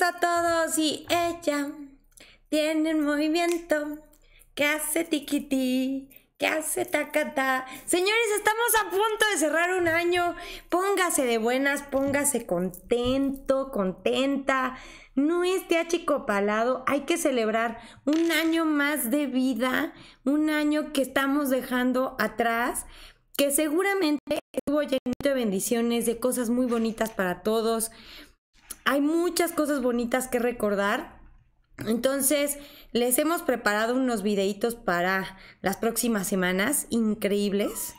a todos y ella tiene un movimiento que hace tiquití, que hace tacata. Señores, estamos a punto de cerrar un año. Póngase de buenas, póngase contento, contenta. No esté achicopalado, hay que celebrar un año más de vida, un año que estamos dejando atrás que seguramente estuvo lleno de bendiciones, de cosas muy bonitas para todos, hay muchas cosas bonitas que recordar. Entonces, les hemos preparado unos videitos para las próximas semanas increíbles.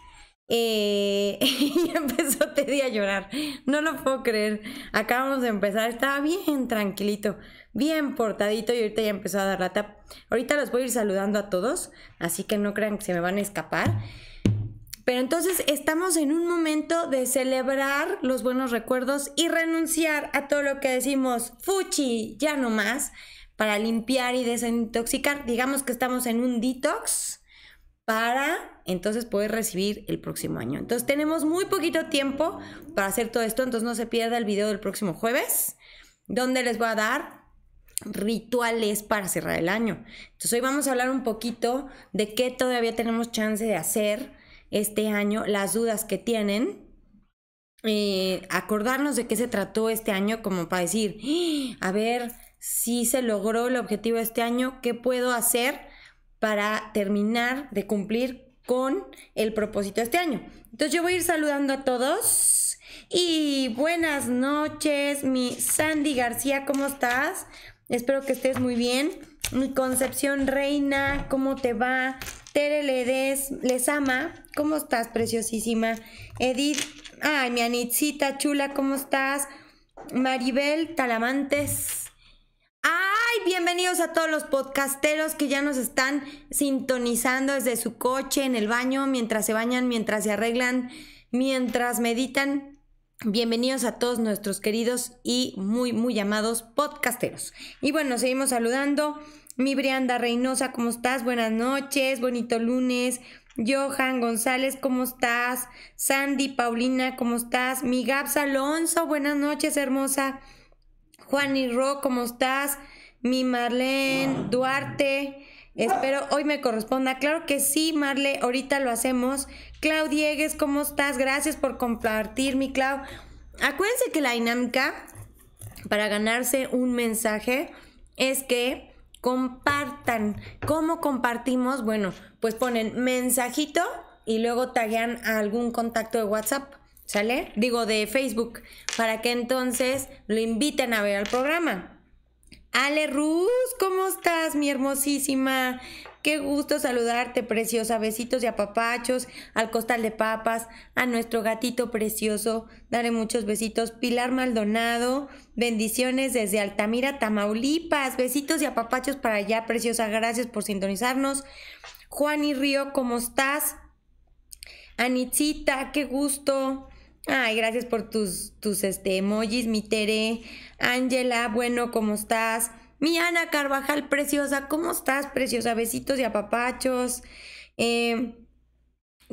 Eh, y empezó Teddy a llorar. No lo puedo creer. Acabamos de empezar. Estaba bien tranquilito, bien portadito y ahorita ya empezó a dar la tap. Ahorita los voy a ir saludando a todos, así que no crean que se me van a escapar. Pero entonces estamos en un momento de celebrar los buenos recuerdos y renunciar a todo lo que decimos, fuchi, ya no más, para limpiar y desintoxicar. Digamos que estamos en un detox para entonces poder recibir el próximo año. Entonces tenemos muy poquito tiempo para hacer todo esto, entonces no se pierda el video del próximo jueves, donde les voy a dar rituales para cerrar el año. Entonces hoy vamos a hablar un poquito de qué todavía tenemos chance de hacer este año, las dudas que tienen, eh, acordarnos de qué se trató este año como para decir, ¡Ah! a ver si se logró el objetivo este año, qué puedo hacer para terminar de cumplir con el propósito este año. Entonces yo voy a ir saludando a todos y buenas noches, mi Sandy García, ¿cómo estás? Espero que estés muy bien. Mi Concepción Reina, ¿cómo te va? Tere Ledes, les ama. ¿Cómo estás, preciosísima? Edith, ay, mi Anitzita chula, ¿cómo estás? Maribel Talamantes. ¡Ay! Bienvenidos a todos los podcasteros que ya nos están sintonizando desde su coche, en el baño, mientras se bañan, mientras se arreglan, mientras meditan. Bienvenidos a todos nuestros queridos y muy, muy amados podcasteros. Y bueno, seguimos saludando mi Brianda Reynosa, ¿cómo estás? Buenas noches, bonito lunes. Johan González, ¿cómo estás? Sandy Paulina, ¿cómo estás? Mi Gaps Alonso, buenas noches, hermosa. Juan y Ro, ¿cómo estás? Mi Marlene Duarte, espero hoy me corresponda. Claro que sí, Marle, ahorita lo hacemos. Clau Diegues, ¿cómo estás? Gracias por compartir, mi Clau. Acuérdense que la dinámica para ganarse un mensaje es que compartan. ¿Cómo compartimos? Bueno, pues ponen mensajito y luego taguean a algún contacto de WhatsApp, ¿sale? Digo, de Facebook, para que entonces lo inviten a ver al programa. Ale Ruz, ¿cómo estás, mi hermosísima? Qué gusto saludarte, preciosa. Besitos y apapachos al costal de papas, a nuestro gatito precioso. Dale muchos besitos. Pilar Maldonado, bendiciones desde Altamira, Tamaulipas. Besitos y apapachos para allá, preciosa. Gracias por sintonizarnos. Juan y Río, ¿cómo estás? Anitzita, qué gusto. Ay, gracias por tus, tus este, emojis, mi Tere. Ángela, bueno, ¿cómo estás? Mi Ana Carvajal, preciosa, ¿cómo estás, preciosa? Besitos y apapachos. Em,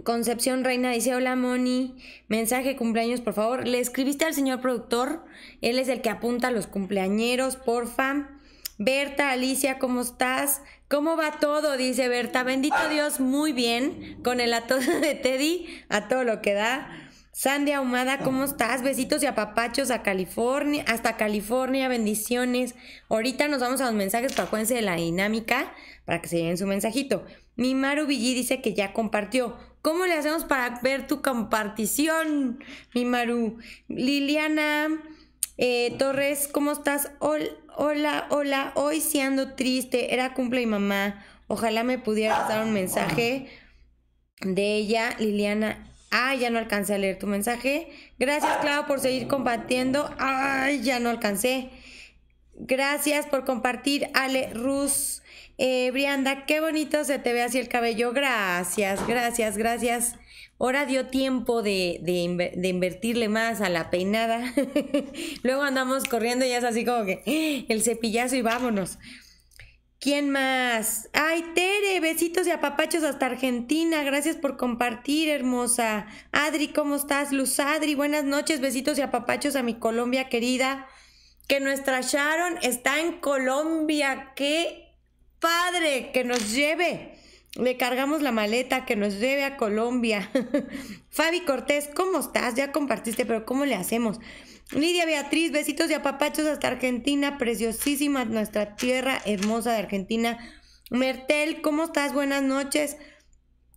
Concepción Reina dice, hola Moni, mensaje cumpleaños, por favor. Le escribiste al señor productor, él es el que apunta a los cumpleañeros, porfa. Berta, Alicia, ¿cómo estás? ¿Cómo va todo? Dice Berta, bendito ah. Dios, muy bien, con el atodo de Teddy, a todo lo que da. Sandy Ahumada, ¿cómo estás? Besitos y apapachos a California, hasta California, bendiciones. Ahorita nos vamos a los mensajes, para acuérdense de la dinámica para que se lleven su mensajito. Mi Maru Villí dice que ya compartió. ¿Cómo le hacemos para ver tu compartición, mi Maru? Liliana eh, Torres, ¿cómo estás? Hola, hola, Hoy siendo ando triste. Era cumple mi mamá. Ojalá me pudieras dar un mensaje de ella, Liliana Ay, ah, ya no alcancé a leer tu mensaje. Gracias, Clau, por seguir combatiendo. Ay, ya no alcancé. Gracias por compartir, Ale Rus. Eh, Brianda, qué bonito se te ve así el cabello. Gracias, gracias, gracias. Ahora dio tiempo de, de, de invertirle más a la peinada. Luego andamos corriendo y es así como que ah, el cepillazo y vámonos. ¿Quién más? Ay, Tere, besitos y apapachos hasta Argentina. Gracias por compartir, hermosa. Adri, ¿cómo estás? Luz Adri, buenas noches. Besitos y apapachos a mi Colombia querida. Que nuestra Sharon está en Colombia. ¡Qué padre! Que nos lleve. Le cargamos la maleta, que nos lleve a Colombia. Fabi Cortés, ¿cómo estás? Ya compartiste, pero ¿cómo le hacemos? Lidia Beatriz, besitos y apapachos hasta Argentina, preciosísima nuestra tierra hermosa de Argentina. Mertel, ¿cómo estás? Buenas noches.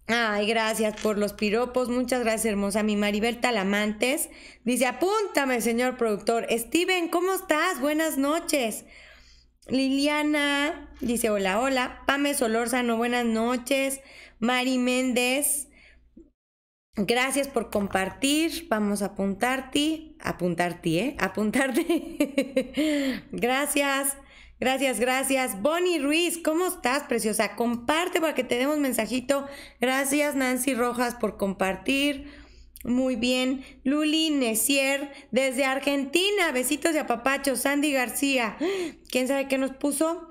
Ay, gracias por los piropos, muchas gracias hermosa. Mi Maribel Talamantes dice, apúntame señor productor. Steven, ¿cómo estás? Buenas noches. Liliana dice, hola, hola. Pame Solórzano, buenas noches. Mari Méndez, Gracias por compartir. Vamos a apuntarte. Apuntarte, ¿eh? Apuntarte. gracias. Gracias, gracias. Bonnie Ruiz, ¿cómo estás, preciosa? Comparte para que te demos mensajito. Gracias, Nancy Rojas, por compartir. Muy bien. Luli Necier, desde Argentina. Besitos y apapachos. Sandy García. ¿Quién sabe qué nos puso?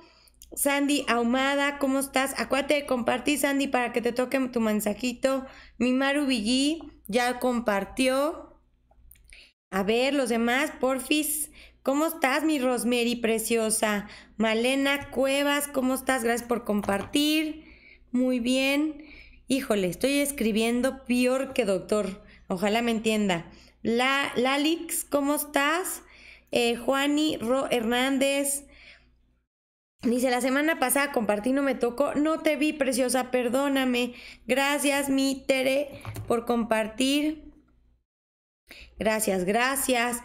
Sandy Ahumada, ¿cómo estás? Acuérdate de compartir, Sandy, para que te toque tu mensajito. Mi Maru Villí ya compartió. A ver, los demás, porfis. ¿Cómo estás, mi Rosemary preciosa? Malena Cuevas, ¿cómo estás? Gracias por compartir. Muy bien. Híjole, estoy escribiendo peor que doctor. Ojalá me entienda. La, Lalix, ¿cómo estás? Eh, Juani Ro Hernández. Dice, la semana pasada compartí, no me tocó, no te vi, preciosa, perdóname. Gracias, mi Tere, por compartir. Gracias, gracias.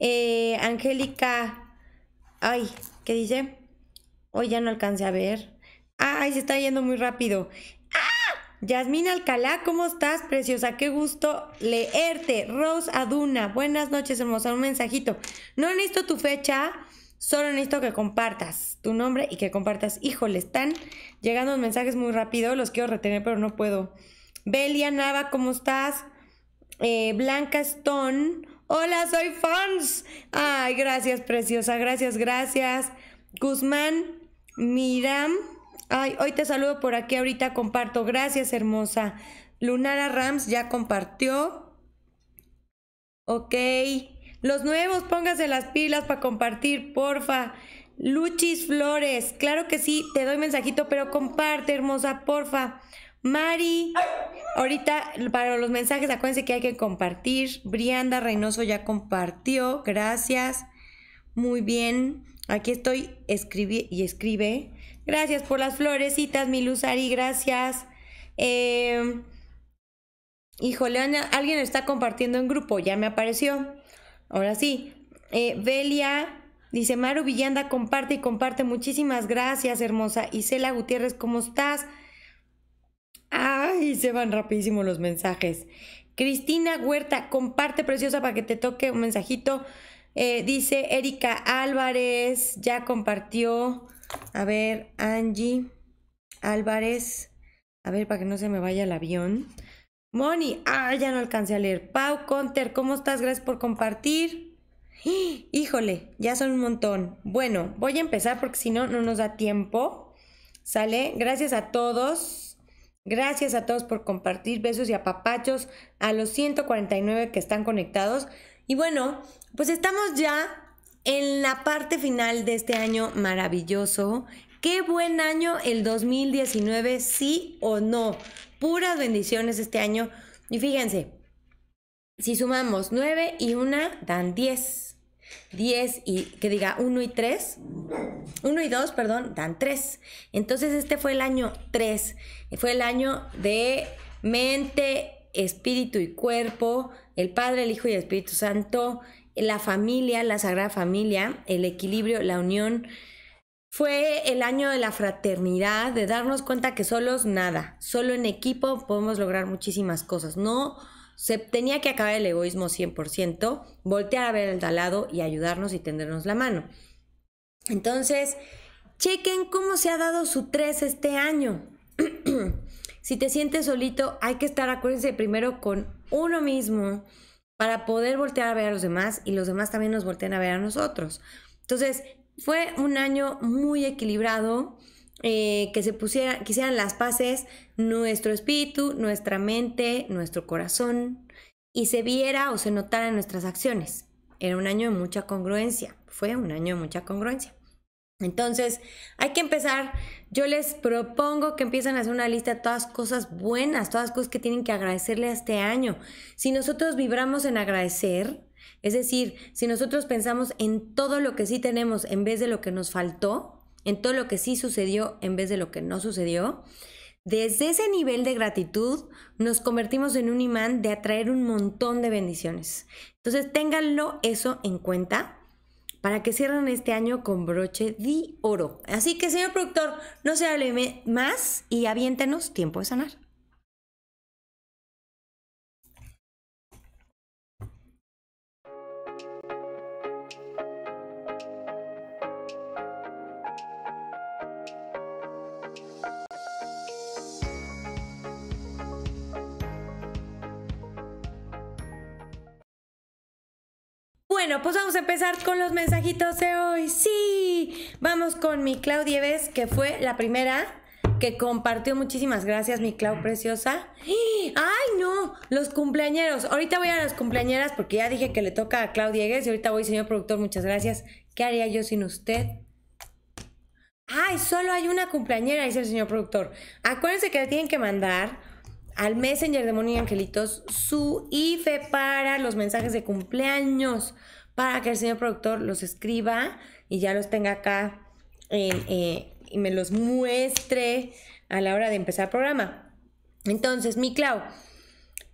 Eh, Angélica, ay, ¿qué dice? Hoy ya no alcancé a ver. Ah, ay, se está yendo muy rápido. ¡Ah! Yasmín Alcalá, ¿cómo estás, preciosa? Qué gusto leerte. Rose Aduna, buenas noches, hermosa. Un mensajito. No necesito tu fecha Solo necesito que compartas tu nombre y que compartas. Híjole, están llegando mensajes muy rápido, los quiero retener, pero no puedo. Belia Nava, ¿cómo estás? Eh, Blanca Stone. Hola, soy fans. Ay, gracias, preciosa. Gracias, gracias. Guzmán Miram. Ay, hoy te saludo por aquí. Ahorita comparto. Gracias, hermosa. Lunara Rams ya compartió. Ok. Los nuevos, pónganse las pilas para compartir, porfa. Luchis Flores, claro que sí, te doy mensajito, pero comparte, hermosa, porfa. Mari, ahorita para los mensajes, acuérdense que hay que compartir. Brianda Reynoso ya compartió, gracias. Muy bien, aquí estoy, y escribe. Gracias por las florecitas, mi Luzari, gracias. Eh, híjole, alguien está compartiendo en grupo, ya me apareció. Ahora sí, eh, Belia dice, Maru Villanda, comparte y comparte. Muchísimas gracias, hermosa. Isela Gutiérrez, ¿cómo estás? Ay, se van rapidísimo los mensajes. Cristina Huerta, comparte, preciosa, para que te toque un mensajito. Eh, dice Erika Álvarez, ya compartió. A ver, Angie Álvarez. A ver, para que no se me vaya el avión. Moni, ah, ya no alcancé a leer. Pau Conter, ¿cómo estás? Gracias por compartir. Híjole, ya son un montón. Bueno, voy a empezar porque si no, no nos da tiempo. ¿Sale? Gracias a todos. Gracias a todos por compartir. Besos y apapachos a los 149 que están conectados. Y bueno, pues estamos ya en la parte final de este año maravilloso. Qué buen año el 2019, sí o no puras bendiciones este año. Y fíjense, si sumamos 9 y 1 dan 10. 10 y que diga 1 y 3, 1 y 2, perdón, dan 3. Entonces este fue el año 3, fue el año de mente, espíritu y cuerpo, el Padre, el Hijo y el Espíritu Santo, la familia, la Sagrada Familia, el equilibrio, la unión, fue el año de la fraternidad, de darnos cuenta que solos nada, solo en equipo podemos lograr muchísimas cosas. No se tenía que acabar el egoísmo 100%, voltear a ver al talado y ayudarnos y tendernos la mano. Entonces, chequen cómo se ha dado su 3 este año. si te sientes solito, hay que estar, acuérdense, primero con uno mismo para poder voltear a ver a los demás y los demás también nos voltean a ver a nosotros. Entonces, fue un año muy equilibrado, eh, que se pusieran, que hicieran las paces nuestro espíritu, nuestra mente, nuestro corazón, y se viera o se notara nuestras acciones. Era un año de mucha congruencia, fue un año de mucha congruencia. Entonces, hay que empezar. Yo les propongo que empiecen a hacer una lista de todas cosas buenas, todas cosas que tienen que agradecerle a este año. Si nosotros vibramos en agradecer, es decir, si nosotros pensamos en todo lo que sí tenemos en vez de lo que nos faltó, en todo lo que sí sucedió en vez de lo que no sucedió, desde ese nivel de gratitud nos convertimos en un imán de atraer un montón de bendiciones. Entonces ténganlo eso en cuenta para que cierren este año con broche de oro. Así que señor productor, no se hable más y aviéntenos tiempo de sanar. bueno, pues vamos a empezar con los mensajitos de hoy. Sí, vamos con mi Clau Dieves, que fue la primera que compartió. Muchísimas gracias, mi Clau preciosa. ¡Ay, no! Los cumpleañeros. Ahorita voy a las cumpleañeras porque ya dije que le toca a Clau Dieves. y ahorita voy, señor productor, muchas gracias. ¿Qué haría yo sin usted? ¡Ay, solo hay una cumpleañera! Dice el señor productor. Acuérdense que le tienen que mandar al Messenger de Moni Angelitos su IFE para los mensajes de cumpleaños, para que el señor productor los escriba y ya los tenga acá eh, y me los muestre a la hora de empezar el programa. Entonces, mi Clau,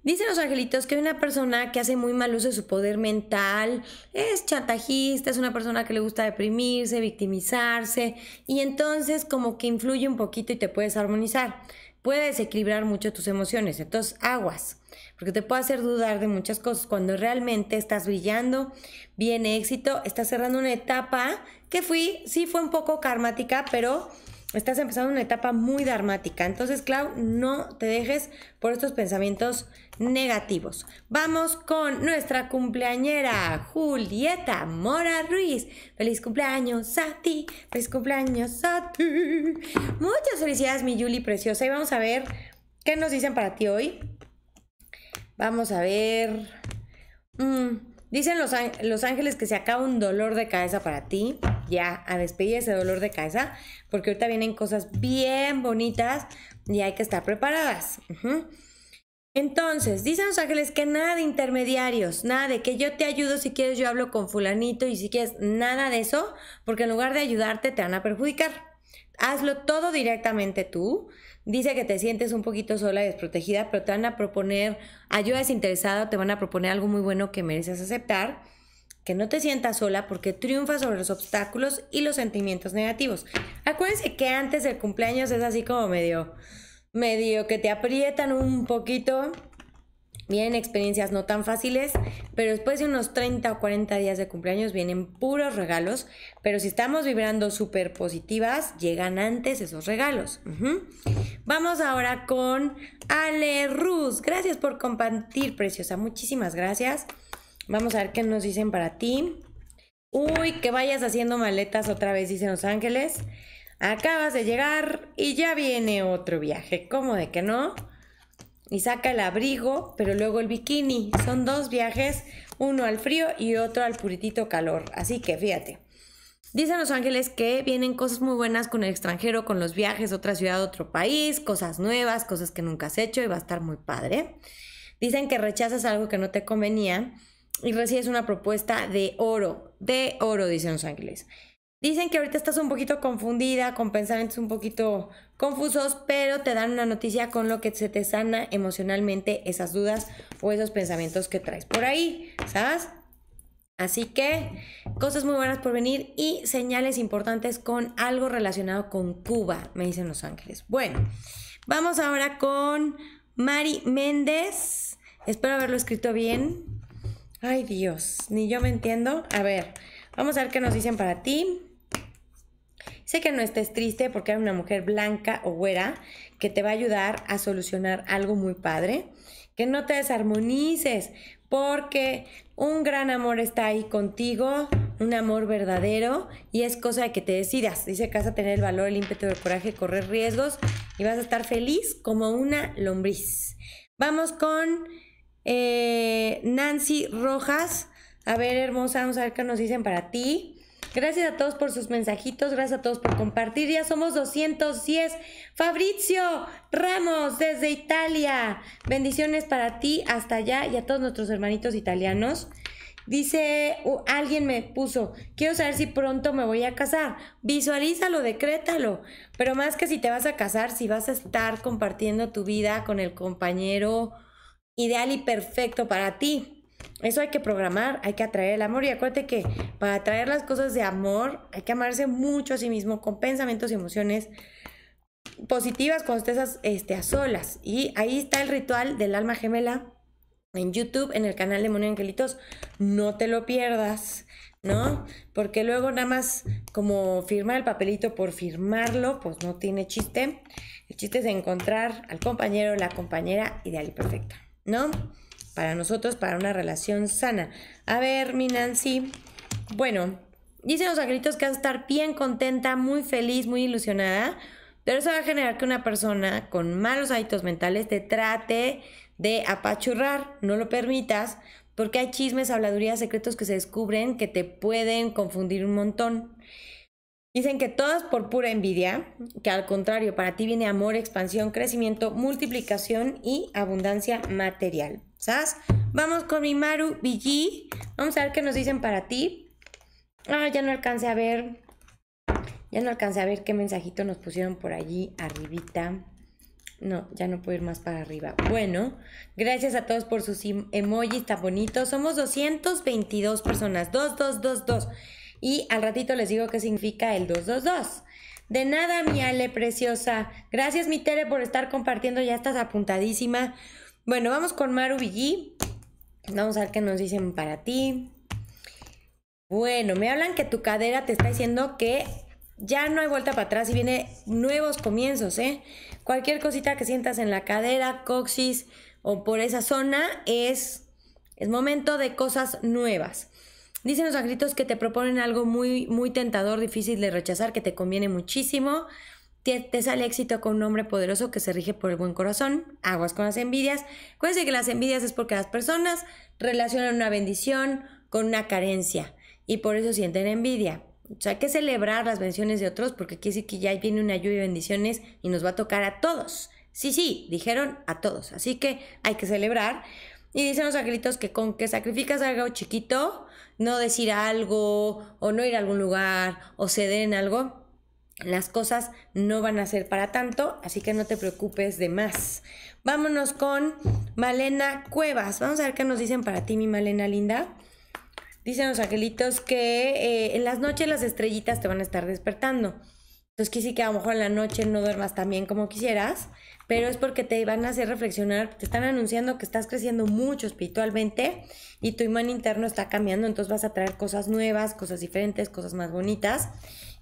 Dicen los angelitos que hay una persona que hace muy mal uso de su poder mental, es chantajista, es una persona que le gusta deprimirse, victimizarse, y entonces como que influye un poquito y te puedes armonizar. Puedes equilibrar mucho tus emociones. Entonces, aguas, porque te puede hacer dudar de muchas cosas. Cuando realmente estás brillando, viene éxito, estás cerrando una etapa que fui, sí fue un poco karmática, pero estás empezando una etapa muy dramática. Entonces, Clau, no te dejes por estos pensamientos negativos. Vamos con nuestra cumpleañera Julieta Mora Ruiz. Feliz cumpleaños a ti, feliz cumpleaños a ti. Muchas felicidades, mi Juli preciosa. Y vamos a ver qué nos dicen para ti hoy. Vamos a ver. Mm, dicen los, los ángeles que se acaba un dolor de cabeza para ti. Ya, a despedir ese dolor de cabeza, porque ahorita vienen cosas bien bonitas y hay que estar preparadas. Entonces, dicen los ángeles que nada de intermediarios, nada de que yo te ayudo si quieres, yo hablo con fulanito y si quieres, nada de eso, porque en lugar de ayudarte te van a perjudicar. Hazlo todo directamente tú. Dice que te sientes un poquito sola y desprotegida, pero te van a proponer ayuda desinteresada, te van a proponer algo muy bueno que mereces aceptar. Que no te sientas sola porque triunfa sobre los obstáculos y los sentimientos negativos. Acuérdense que antes del cumpleaños es así como medio medio que te aprietan un poquito. Vienen experiencias no tan fáciles, pero después de unos 30 o 40 días de cumpleaños vienen puros regalos, pero si estamos vibrando súper positivas, llegan antes esos regalos. Vamos ahora con Ale Ruz. Gracias por compartir, preciosa. Muchísimas gracias. Vamos a ver qué nos dicen para ti. Uy, que vayas haciendo maletas otra vez, dicen Los Ángeles. Acabas de llegar y ya viene otro viaje. ¿Cómo de que no? Y saca el abrigo, pero luego el bikini. Son dos viajes, uno al frío y otro al puritito calor. Así que fíjate. Dicen los ángeles que vienen cosas muy buenas con el extranjero, con los viajes, otra ciudad, otro país, cosas nuevas, cosas que nunca has hecho y va a estar muy padre. Dicen que rechazas algo que no te convenía y recibes una propuesta de oro, de oro, dicen los ángeles. Dicen que ahorita estás un poquito confundida, con pensamientos un poquito confusos, pero te dan una noticia con lo que se te sana emocionalmente esas dudas o esos pensamientos que traes por ahí, ¿sabes? Así que cosas muy buenas por venir y señales importantes con algo relacionado con Cuba, me dicen Los Ángeles. Bueno, vamos ahora con Mari Méndez. Espero haberlo escrito bien. Ay Dios, ni yo me entiendo. A ver, vamos a ver qué nos dicen para ti. Sé que no estés triste porque hay una mujer blanca o güera que te va a ayudar a solucionar algo muy padre. Que no te desarmonices porque un gran amor está ahí contigo, un amor verdadero y es cosa de que te decidas. Dice que vas a tener el valor, el ímpetu, el coraje, correr riesgos y vas a estar feliz como una lombriz. Vamos con eh, Nancy Rojas. A ver, hermosa, vamos a ver qué nos dicen para ti. Gracias a todos por sus mensajitos, gracias a todos por compartir. Ya somos 210. Fabrizio Ramos desde Italia. Bendiciones para ti hasta allá y a todos nuestros hermanitos italianos. Dice, alguien me puso, quiero saber si pronto me voy a casar. Visualízalo, decrétalo. Pero más que si te vas a casar, si vas a estar compartiendo tu vida con el compañero ideal y perfecto para ti. Eso hay que programar, hay que atraer el amor y acuérdate que para atraer las cosas de amor hay que amarse mucho a sí mismo con pensamientos y emociones positivas cuando estés este, a solas. Y ahí está el ritual del alma gemela en YouTube, en el canal de Moni Angelitos. No te lo pierdas, ¿no? Porque luego nada más como firmar el papelito por firmarlo, pues no tiene chiste. El chiste es encontrar al compañero, la compañera ideal y perfecta, ¿no? para nosotros, para una relación sana. A ver, mi Nancy. Bueno, dicen los angelitos que vas a estar bien contenta, muy feliz, muy ilusionada, pero eso va a generar que una persona con malos hábitos mentales te trate de apachurrar, no lo permitas, porque hay chismes, habladurías, secretos que se descubren que te pueden confundir un montón. Dicen que todas por pura envidia, que al contrario, para ti viene amor, expansión, crecimiento, multiplicación y abundancia material. ¿Sabes? Vamos con mi Maru BG. Vamos a ver qué nos dicen para ti. Ah, ya no alcancé a ver. Ya no alcancé a ver qué mensajito nos pusieron por allí arribita. No, ya no puedo ir más para arriba. Bueno, gracias a todos por sus em-, emojis tan bonitos. Somos 222 personas. 2222. Y al ratito les digo qué significa el 222. De nada, mi Ale preciosa. Gracias, mi Tere, por estar compartiendo. Ya estás apuntadísima. Bueno, vamos con Maru Bigi. Vamos a ver qué nos dicen para ti. Bueno, me hablan que tu cadera te está diciendo que ya no hay vuelta para atrás y viene nuevos comienzos, ¿eh? Cualquier cosita que sientas en la cadera, coxis o por esa zona es, es momento de cosas nuevas. Dicen los agritos que te proponen algo muy, muy tentador, difícil de rechazar, que te conviene muchísimo te, sale éxito con un hombre poderoso que se rige por el buen corazón. Aguas con las envidias. Acuérdense que las envidias es porque las personas relacionan una bendición con una carencia y por eso sienten envidia. O sea, hay que celebrar las bendiciones de otros porque quiere decir que ya viene una lluvia de bendiciones y nos va a tocar a todos. Sí, sí, dijeron a todos. Así que hay que celebrar. Y dicen los angelitos que con que sacrificas algo chiquito, no decir algo o no ir a algún lugar o ceder en algo, las cosas no van a ser para tanto, así que no te preocupes de más. Vámonos con Malena Cuevas. Vamos a ver qué nos dicen para ti, mi Malena linda. Dicen los angelitos que eh, en las noches las estrellitas te van a estar despertando. Entonces, que sí que a lo mejor en la noche no duermas tan bien como quisieras, pero es porque te van a hacer reflexionar, te están anunciando que estás creciendo mucho espiritualmente y tu imán interno está cambiando, entonces vas a traer cosas nuevas, cosas diferentes, cosas más bonitas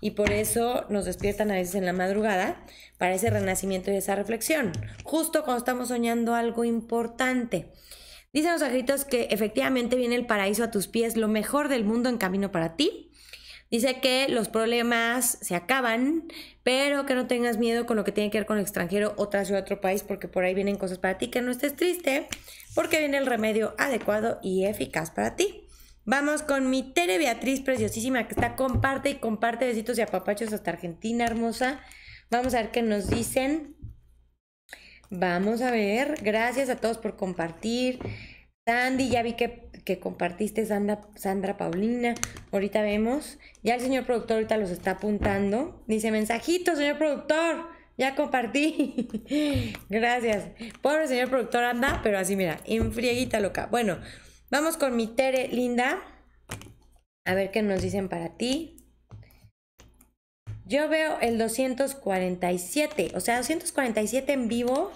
y por eso nos despiertan a veces en la madrugada para ese renacimiento y esa reflexión, justo cuando estamos soñando algo importante. Dicen los ajitos que efectivamente viene el paraíso a tus pies, lo mejor del mundo en camino para ti. Dice que los problemas se acaban, pero que no tengas miedo con lo que tiene que ver con el extranjero, o tras otro país, porque por ahí vienen cosas para ti, que no estés triste, porque viene el remedio adecuado y eficaz para ti. Vamos con mi Tere Beatriz preciosísima que está comparte y comparte besitos y apapachos hasta Argentina, hermosa. Vamos a ver qué nos dicen. Vamos a ver. Gracias a todos por compartir. Sandy, ya vi que, que compartiste Sandra, Sandra Paulina. Ahorita vemos. Ya el señor productor ahorita los está apuntando. Dice mensajito, señor productor. Ya compartí. Gracias. Pobre señor productor anda, pero así mira, en loca. Bueno, Vamos con mi Tere linda. A ver qué nos dicen para ti. Yo veo el 247, o sea, 247 en vivo.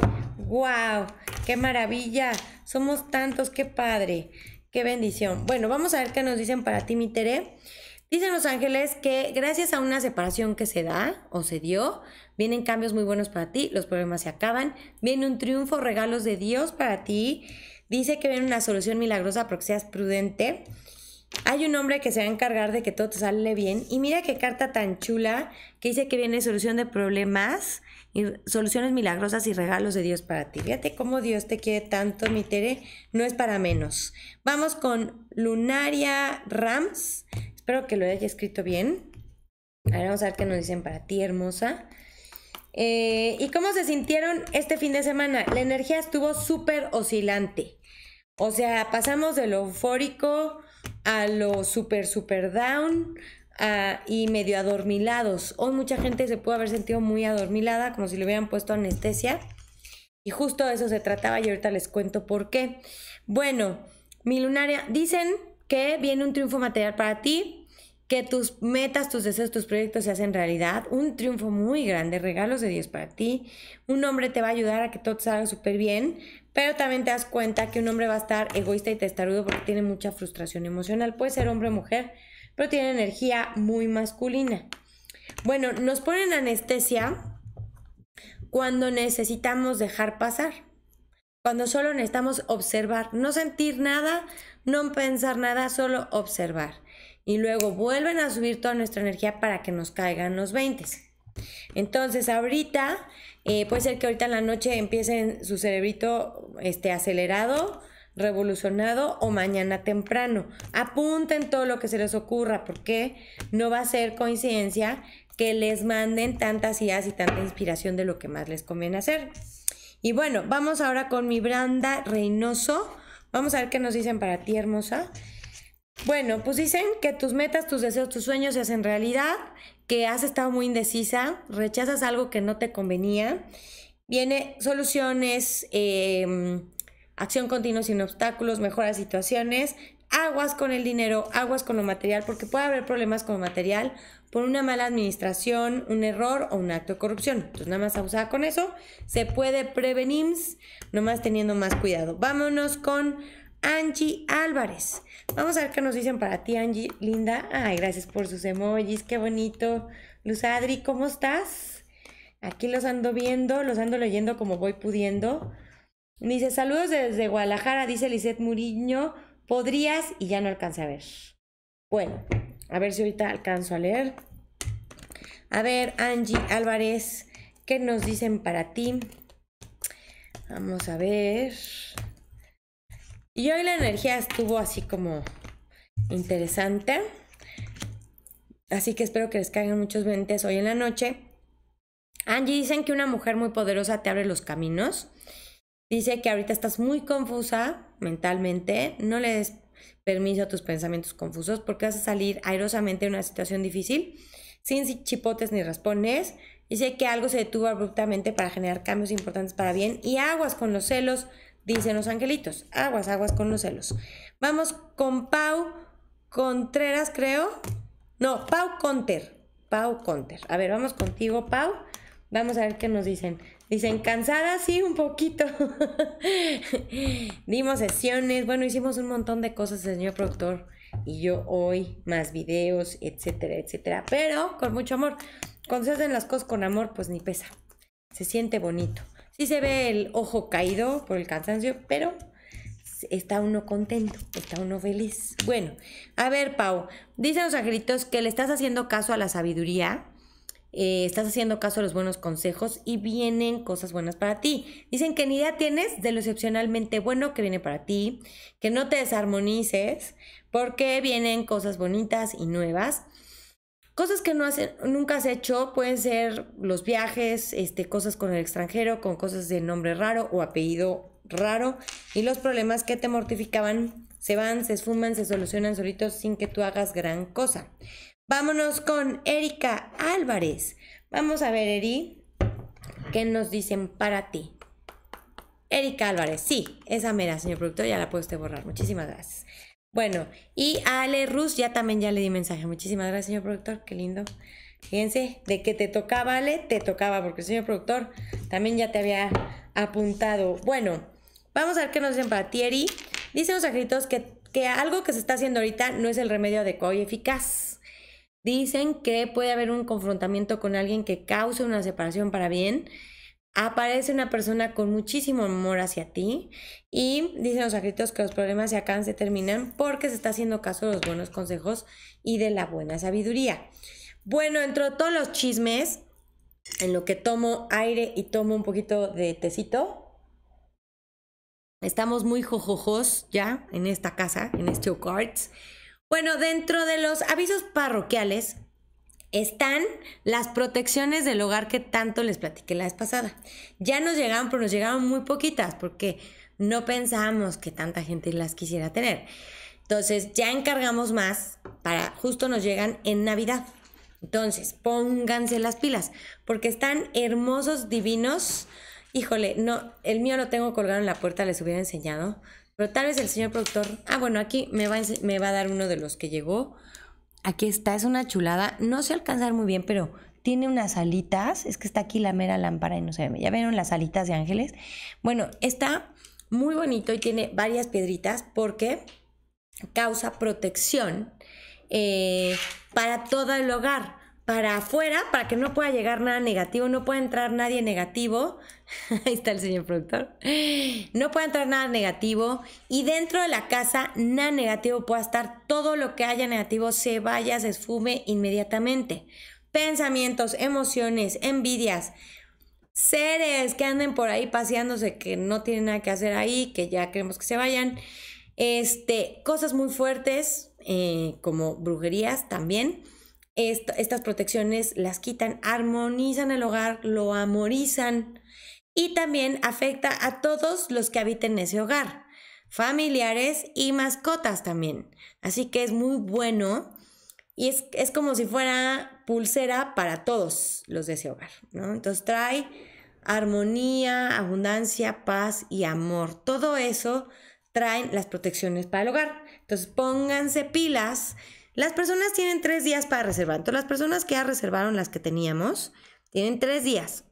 ¡Wow! ¡Qué maravilla! Somos tantos, qué padre. ¡Qué bendición! Bueno, vamos a ver qué nos dicen para ti, mi Tere. Dicen los ángeles que gracias a una separación que se da o se dio, vienen cambios muy buenos para ti, los problemas se acaban, viene un triunfo, regalos de Dios para ti, Dice que viene una solución milagrosa porque seas prudente. Hay un hombre que se va a encargar de que todo te sale bien. Y mira qué carta tan chula que dice que viene solución de problemas, y soluciones milagrosas y regalos de Dios para ti. Fíjate cómo Dios te quiere tanto, mi Tere. No es para menos. Vamos con Lunaria Rams. Espero que lo haya escrito bien. Ahora vamos a ver qué nos dicen para ti, hermosa. Eh, ¿Y cómo se sintieron este fin de semana? La energía estuvo súper oscilante. O sea, pasamos de lo eufórico a lo super, super down y medio adormilados. Hoy mucha gente se puede haber sentido muy adormilada, como si le hubieran puesto anestesia. Y justo de eso se trataba y ahorita les cuento por qué. Bueno, mi lunaria, dicen que viene un triunfo material para ti, que tus metas, tus deseos, tus proyectos se hacen realidad, un triunfo muy grande, regalos de Dios para ti, un hombre te va a ayudar a que todo salga súper bien, pero también te das cuenta que un hombre va a estar egoísta y testarudo porque tiene mucha frustración emocional. Puede ser hombre o mujer, pero tiene energía muy masculina. Bueno, nos ponen anestesia cuando necesitamos dejar pasar, cuando solo necesitamos observar, no sentir nada, no pensar nada, solo observar. Y luego vuelven a subir toda nuestra energía para que nos caigan los 20. Entonces, ahorita, eh, puede ser que ahorita en la noche empiecen su cerebrito este, acelerado, revolucionado o mañana temprano. Apunten todo lo que se les ocurra porque no va a ser coincidencia que les manden tantas ideas y tanta inspiración de lo que más les conviene hacer. Y bueno, vamos ahora con mi Branda Reynoso. Vamos a ver qué nos dicen para ti, hermosa. Bueno, pues dicen que tus metas, tus deseos, tus sueños se hacen realidad, que has estado muy indecisa, rechazas algo que no te convenía. Viene soluciones, em, acción continua sin obstáculos, mejoras situaciones, aguas con el dinero, aguas con lo material, porque puede haber problemas con lo material por una mala administración, un error o un acto de corrupción. Entonces, nada más abusada con eso, se puede prevenir, nomás teniendo más cuidado. Vámonos con Angie Álvarez. Vamos a ver qué nos dicen para ti, Angie, linda. Ay, gracias por sus emojis, qué bonito. Luz Adri, ¿cómo estás? Aquí los ando viendo, los ando leyendo como voy pudiendo. Dice, saludos desde Guadalajara, dice Lisette Muriño. Podrías, y ya no alcancé a ver. Bueno, a ver si ahorita alcanzo a leer. A ver, Angie Álvarez, ¿qué nos dicen para ti? Vamos a ver. Y hoy la energía estuvo así como interesante. Así que espero que les caigan muchos ventes hoy en la noche. Angie dicen que una mujer muy poderosa te abre los caminos. Dice que ahorita estás muy confusa mentalmente. No le des permiso a tus pensamientos confusos porque vas a salir airosamente de una situación difícil sin chipotes ni raspones. Dice que algo se detuvo abruptamente para generar cambios importantes para bien y aguas con los celos, dicen los angelitos. Aguas, aguas con los celos. Vamos con Pau Contreras, creo. No, Pau Conter. Pau Conter. A ver, vamos contigo, Pau. Vamos a ver qué nos dicen. Dicen, cansada, sí, un poquito. Dimos sesiones, bueno, hicimos un montón de cosas, señor productor. Y yo hoy, más videos, etcétera, etcétera. Pero con mucho amor. Cuando se hacen las cosas con amor, pues ni pesa. Se siente bonito. Sí se ve el ojo caído por el cansancio, pero está uno contento, está uno feliz. Bueno, a ver, Pau, dicen los angelitos que le estás haciendo caso a la sabiduría, eh, estás haciendo caso a los buenos consejos y vienen cosas buenas para ti. Dicen que ni idea tienes de lo excepcionalmente bueno que viene para ti, que no te desarmonices, porque vienen cosas bonitas y nuevas. Cosas que no nunca has hecho pueden ser los viajes, este, cosas con el extranjero, con cosas de nombre raro o apellido raro. Y los problemas que te mortificaban se van, se esfuman, se solucionan solitos sin que tú hagas gran cosa. Vámonos con Erika Álvarez. Vamos a ver, Eri, qué nos dicen para ti. Erika Álvarez, sí, esa mera, señor productor, ya la puedes borrar. Muchísimas gracias. Bueno, y Ale Rus ya también ya le di mensaje. Muchísimas gracias, señor productor. Qué lindo. Fíjense, de que te tocaba, Ale, te tocaba, porque el señor productor también ya te había apuntado. Bueno, vamos a ver qué nos dicen para Thierry. Dicen los agritos que, que algo que se está haciendo ahorita no es el remedio adecuado y eficaz. Dicen que puede haber un confrontamiento con alguien que cause una separación para bien aparece una persona con muchísimo amor hacia ti y dicen los acritos que los problemas se acaban, se terminan porque se está haciendo caso de los buenos consejos y de la buena sabiduría. Bueno, entre todos los chismes, en lo que tomo aire y tomo un poquito de tecito, estamos muy jojojos ya en esta casa, en este Cards. Bueno, dentro de los avisos parroquiales, están las protecciones del hogar que tanto les platiqué la vez pasada. Ya nos llegaron, pero nos llegaron muy poquitas porque no pensábamos que tanta gente las quisiera tener. Entonces ya encargamos más para, justo nos llegan en Navidad. Entonces, pónganse las pilas, porque están hermosos, divinos. Híjole, no, el mío lo tengo colgado en la puerta, les hubiera enseñado. Pero tal vez el señor productor. Ah, bueno, aquí me va, me va a dar uno de los que llegó. Aquí está, es una chulada. No sé alcanzar muy bien, pero tiene unas alitas. Es que está aquí la mera lámpara y no se ve. ¿Ya vieron las alitas de ángeles? Bueno, está muy bonito y tiene varias piedritas porque causa protección eh, para todo el hogar para afuera, para que no pueda llegar nada negativo, no pueda entrar nadie negativo. Ahí está el señor productor. No puede entrar nada negativo. Y dentro de la casa, nada negativo pueda estar. Todo lo que haya negativo se vaya, se esfume inmediatamente. Pensamientos, emociones, envidias, seres que anden por ahí paseándose, que no tienen nada que hacer ahí, que ya queremos que se vayan. Este, cosas muy fuertes, eh, como brujerías también estas protecciones las quitan, armonizan el hogar, lo amorizan y también afecta a todos los que habiten ese hogar, familiares y mascotas también. Así que es muy bueno y es, como si fuera pulsera para todos los de ese hogar, Entonces trae armonía, abundancia, paz y amor. Todo eso traen las protecciones para el hogar. Entonces pónganse pilas las personas tienen tres días para reservar. Entonces, las personas que ya reservaron las que teníamos, tienen tres días.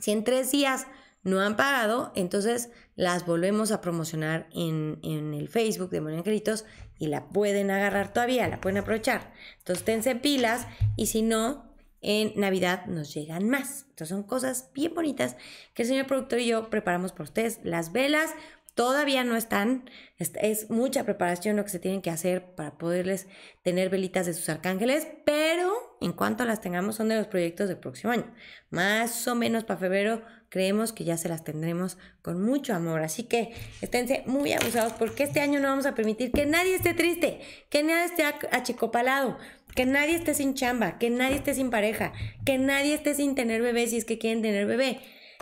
Si en tres días no han pagado, entonces las volvemos a promocionar en, el Facebook de Monian créditos y la pueden agarrar todavía, la pueden aprovechar. Entonces, tense pilas y si no, en Navidad nos llegan más. Entonces, son cosas bien bonitas que el señor productor y yo preparamos por ustedes. Las velas, Todavía no están, es, mucha preparación lo que se tienen que hacer para poderles tener velitas de sus arcángeles, pero en cuanto las tengamos son de los proyectos del próximo año. Más o menos para febrero creemos que ya se las tendremos con mucho amor. Así que esténse muy abusados porque este año no vamos a permitir que nadie esté triste, que nadie esté achicopalado, que nadie esté sin chamba, que nadie esté sin pareja, que nadie esté sin tener bebé si es que quieren tener bebé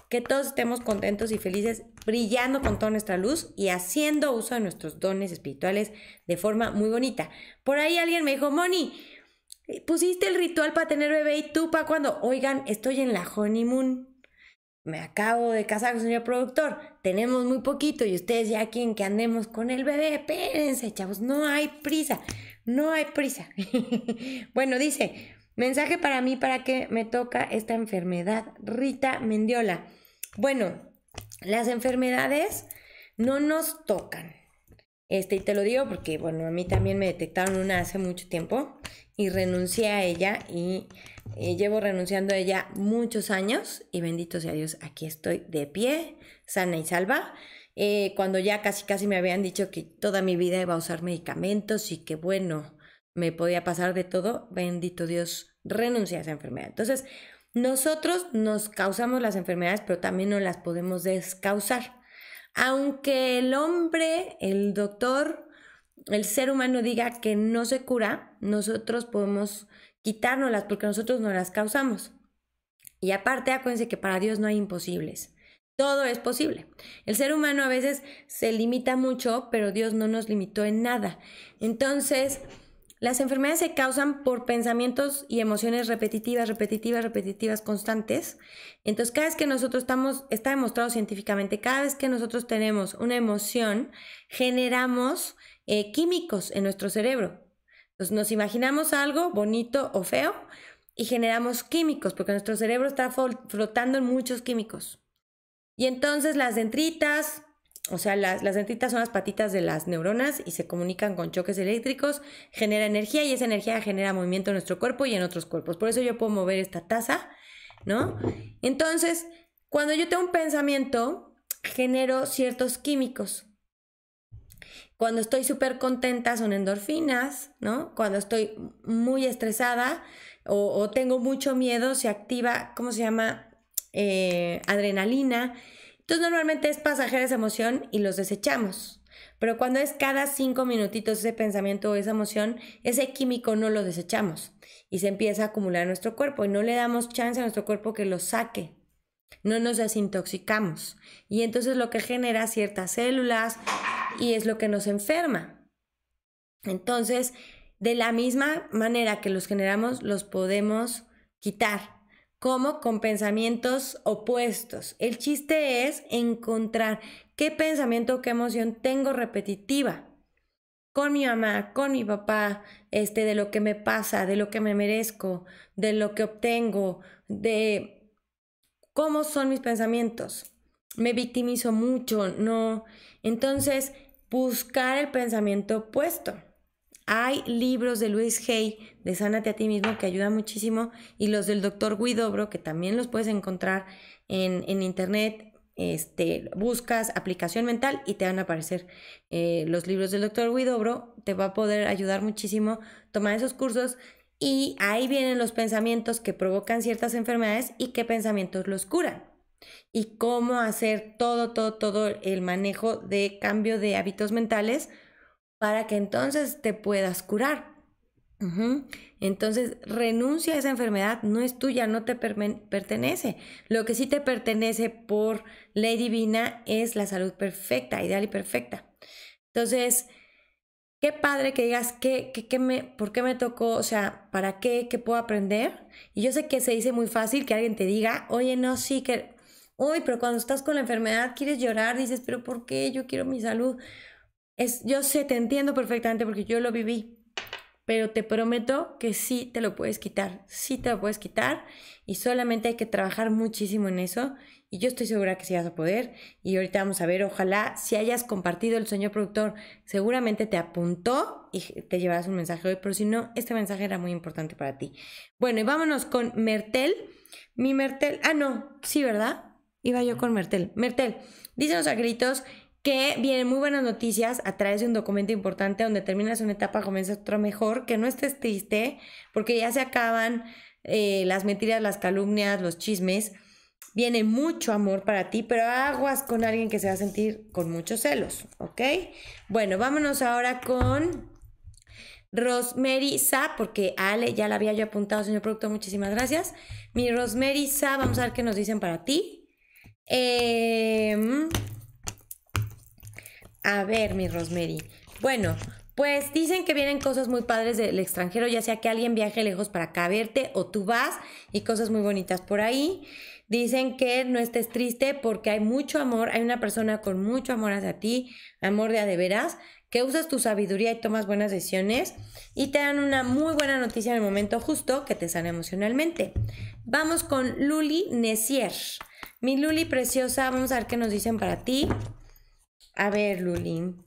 que todos estemos contentos y felices, brillando con toda nuestra luz y haciendo uso de nuestros dones espirituales de forma muy bonita. Por ahí alguien me dijo, Moni, eh, pusiste el ritual para tener bebé y tú para cuando, oigan, estoy en la honeymoon. Me acabo de casar, con el señor productor. Tenemos muy poquito y ustedes ya quieren que andemos con el bebé. Espérense, chavos, no hay prisa. No hay prisa. bueno, dice, Mensaje para mí, para que me toca esta enfermedad. Rita Mendiola. Bueno, las enfermedades no nos tocan. Este, y te lo digo porque, bueno, a mí también me detectaron una hace mucho tiempo y renuncié a ella y, eh, llevo renunciando a ella muchos años y bendito sea Dios, aquí estoy de pie, sana y salva. Eh, cuando ya casi casi me habían dicho que toda mi vida iba a usar medicamentos y que bueno, me podía pasar de todo, bendito Dios, renuncia a esa enfermedad. Entonces, nosotros nos causamos las enfermedades, pero también no las podemos descausar. Aunque el hombre, el doctor, el ser humano diga que no se cura, nosotros podemos quitárnoslas porque nosotros no las causamos. Y aparte, acuérdense que para Dios no hay imposibles. Todo es posible. El ser humano a veces se limita mucho, pero Dios no nos limitó en nada. Entonces, las enfermedades se causan por pensamientos y emociones repetitivas, repetitivas, repetitivas, constantes. Entonces, cada vez que nosotros estamos, está demostrado científicamente, cada vez que nosotros tenemos una emoción, generamos eh, químicos en nuestro cerebro. Entonces, nos imaginamos algo bonito o feo y generamos químicos, porque nuestro cerebro está flotando en muchos químicos. Y entonces las dentritas, o sea, las, las son las patitas de las neuronas y se comunican con choques eléctricos, genera energía y esa energía genera movimiento en nuestro cuerpo y en otros cuerpos. Por eso yo puedo mover esta taza, ¿no? Entonces, cuando yo tengo un pensamiento, genero ciertos químicos. Cuando estoy súper contenta son endorfinas, ¿no? Cuando estoy muy estresada o, tengo mucho miedo se activa, ¿cómo se llama? Eh, adrenalina. Entonces normalmente es pasajera esa emoción y los desechamos. Pero cuando es cada cinco minutitos ese pensamiento o esa emoción, ese químico no lo desechamos y se empieza a acumular en nuestro cuerpo y no le damos chance a nuestro cuerpo que lo saque. No nos desintoxicamos. Y entonces lo que genera ciertas células y es lo que nos enferma. Entonces, de la misma manera que los generamos, los podemos quitar como con pensamientos opuestos. El chiste es encontrar qué pensamiento o qué emoción tengo repetitiva con mi mamá, con mi papá, este, de lo que me pasa, de lo que me merezco, de lo que obtengo, de cómo son mis pensamientos. Me victimizo mucho, no. Entonces, buscar el pensamiento opuesto. Hay libros de Luis Hay, de Sánate a ti mismo, que ayuda muchísimo, y los del doctor Guidobro, que también los puedes encontrar en, internet. Este, buscas aplicación mental y te van a aparecer eh, los libros del doctor Guidobro, te va a poder ayudar muchísimo tomar esos cursos y ahí vienen los pensamientos que provocan ciertas enfermedades y qué pensamientos los curan y cómo hacer todo, todo, todo el manejo de cambio de hábitos mentales para que entonces te puedas curar. Entonces, renuncia a esa enfermedad, no es tuya, no te pertenece. Lo que sí te pertenece por ley divina es la salud perfecta, ideal y perfecta. Entonces, qué padre que digas me, por qué me tocó, o sea, para qué, qué puedo aprender. Y yo sé que se dice muy fácil que alguien te diga, oye, no, sí, que, pero cuando estás con la enfermedad quieres llorar, dices, pero ¿por qué? Yo quiero mi salud. Es, yo sé, te entiendo perfectamente porque yo lo viví, pero te prometo que sí te lo puedes quitar, sí te lo puedes quitar y solamente hay que trabajar muchísimo en eso y yo estoy segura que sí vas a poder y ahorita vamos a ver, ojalá si hayas compartido el sueño productor, seguramente te apuntó y te llevarás un mensaje hoy, pero si no, este mensaje era muy importante para ti. Bueno, y vámonos con Mertel. Mi Mertel, ah no, sí, ¿verdad? Iba yo con Mertel. Mertel, dícenos a gritos que vienen muy buenas noticias a través de un documento importante donde terminas una etapa, comienzas otra mejor, que no estés triste, porque ya se acaban eh, las mentiras, las calumnias, los chismes. Viene mucho amor para ti, pero aguas con alguien que se va a sentir con muchos celos, ¿ok? Bueno, vámonos ahora con Rosemary Sa, porque Ale ya la había yo apuntado, señor producto, muchísimas gracias. Mi Rosemary Sa, vamos a ver qué nos dicen para ti. Eh, a ver, mi Rosemary. Bueno, pues dicen que vienen cosas muy padres del extranjero, ya sea que alguien viaje lejos para caberte o tú vas y cosas muy bonitas por ahí. Dicen que no estés triste porque hay mucho amor, hay una persona con mucho amor hacia ti, amor de a de veras, que usas tu sabiduría y tomas buenas decisiones y te dan una muy buena noticia en el momento justo que te sana emocionalmente. Vamos con Luli Necier. Mi Luli preciosa, vamos a ver qué nos dicen para ti. A ver, Lulín.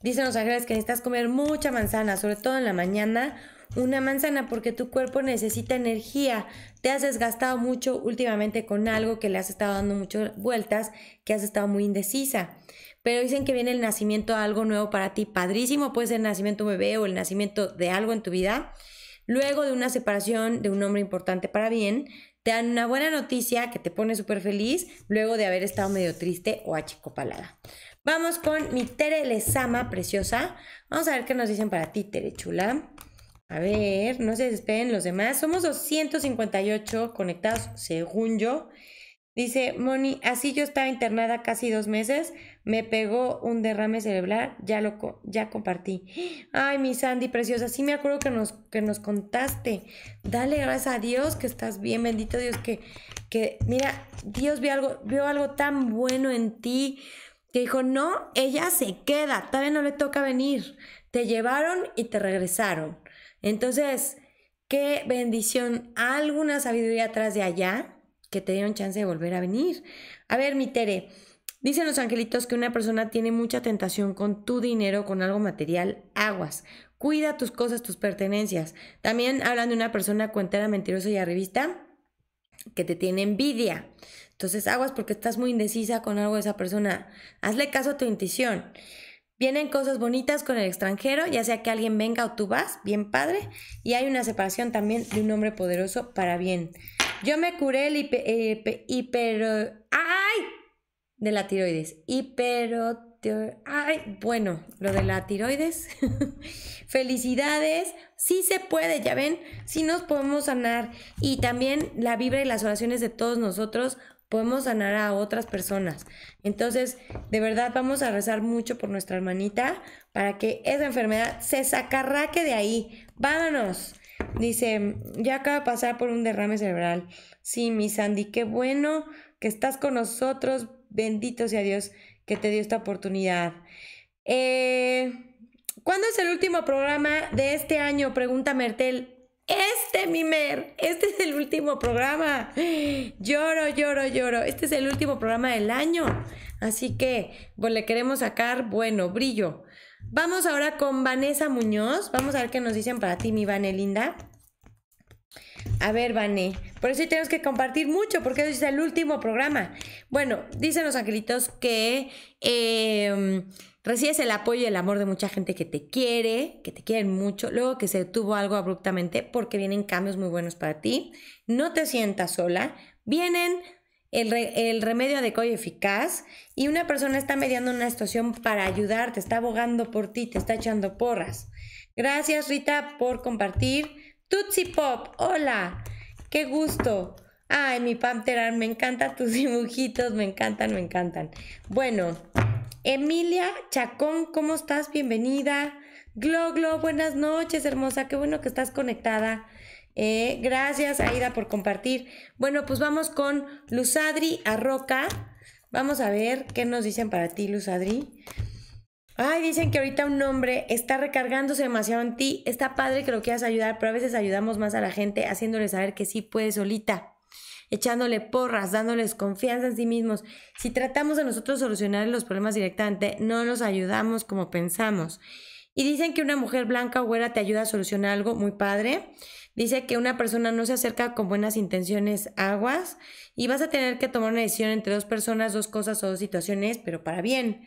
Dicen los ángeles que necesitas comer mucha manzana, sobre todo en la mañana. Una manzana porque tu cuerpo necesita energía. Te has desgastado mucho últimamente con algo que le has estado dando muchas vueltas, que has estado muy indecisa. Pero dicen que viene el nacimiento de algo nuevo para ti. Padrísimo, puede ser el nacimiento de un bebé o el nacimiento de algo en tu vida. Luego de una separación de un hombre importante para bien, te dan una buena noticia que te pone súper feliz luego de haber estado medio triste o achicopalada. Vamos con mi Tere Lezama, preciosa. Vamos a ver qué nos dicen para ti, Tere Chula. A ver, no se desesperen los demás. Somos 258 conectados, según yo. Dice, Moni, así yo estaba internada casi dos meses. Me pegó un derrame cerebral, ya lo ya compartí. Ay, mi Sandy preciosa, sí me acuerdo que nos, que nos contaste. Dale gracias a Dios que estás bien, bendito Dios que que mira, Dios vio algo, vio algo tan bueno en ti que dijo, "No, ella se queda, todavía no le toca venir." Te llevaron y te regresaron. Entonces, qué bendición, alguna sabiduría atrás de allá que te dieron chance de volver a venir. A ver, mi Tere, Dicen los angelitos que una persona tiene mucha tentación con tu dinero, con algo material, aguas. Cuida tus cosas, tus pertenencias. También hablan de una persona cuentera, mentirosa y arribista que te tiene envidia. Entonces aguas porque estás muy indecisa con algo de esa persona. Hazle caso a tu intuición. Vienen cosas bonitas con el extranjero, ya sea que alguien venga o tú vas, bien padre. Y hay una separación también de un hombre poderoso para bien. Yo me curé el hiper, eh, hiper de la tiroides. Y pero... Ay, bueno, lo de la tiroides. Felicidades. Sí se puede, ya ven. Sí nos podemos sanar. Y también la vibra y las oraciones de todos nosotros podemos sanar a otras personas. Entonces, de verdad vamos a rezar mucho por nuestra hermanita para que esa enfermedad se sacarraque de ahí. Vámonos. Dice, ya acaba de pasar por un derrame cerebral. Sí, mi Sandy, qué bueno que estás con nosotros. Bendito sea Dios que te dio esta oportunidad. Eh, ¿Cuándo es el último programa de este año? Pregunta Mertel. Este, mi Mer, este es el último programa. Lloro, lloro, lloro. Este es el último programa del año. Así que pues, le queremos sacar, bueno, brillo. Vamos ahora con Vanessa Muñoz. Vamos a ver qué nos dicen para ti, mi Vanelinda. A ver, Vane, por eso tenemos que compartir mucho, porque hoy es el último programa. Bueno, dicen los angelitos que em, recibes el apoyo y el amor de mucha gente que te quiere, que te quieren mucho, luego que se detuvo algo abruptamente, porque vienen cambios muy buenos para ti. No te sientas sola, vienen el, el, remedio de y eficaz y una persona está mediando una situación para ayudarte, está abogando por ti, te está echando porras. Gracias Rita por compartir. Tutsi Pop, hola, qué gusto. Ay, mi Pantera, me encantan tus dibujitos, me encantan, me encantan. Bueno, Emilia Chacón, ¿cómo estás? Bienvenida. Glo, Glo, buenas noches, hermosa, qué bueno que estás conectada. Eh, gracias, Aida, por compartir. Bueno, pues vamos con Luzadri Arroca. Vamos a ver qué nos dicen para ti, Luzadri. Ay, dicen que ahorita un hombre está recargándose demasiado en ti. Está padre que lo quieras ayudar, pero a veces ayudamos más a la gente haciéndole saber que sí puede solita, echándole porras, dándoles confianza en sí mismos. Si tratamos de nosotros solucionar los problemas directamente, no los ayudamos como pensamos. Y dicen que una mujer blanca o güera te ayuda a solucionar algo muy padre. Dice que una persona no se acerca con buenas intenciones aguas y vas a tener que tomar una decisión entre dos personas, dos cosas o dos situaciones, pero para bien.